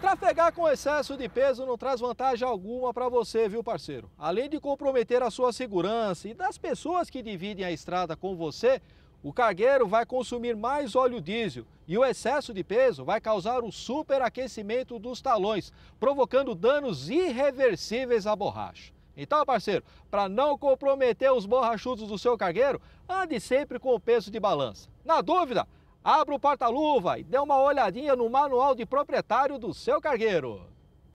Trafegar com excesso de peso não traz vantagem alguma para você, viu, parceiro? Além de comprometer a sua segurança e das pessoas que dividem a estrada com você, o cargueiro vai consumir mais óleo diesel e o excesso de peso vai causar o superaquecimento dos talões, provocando danos irreversíveis à borracha. Então, parceiro, para não comprometer os borrachudos do seu cargueiro, ande sempre com o peso de balança. Na dúvida, abra o porta-luva e dê uma olhadinha no manual de proprietário do seu cargueiro.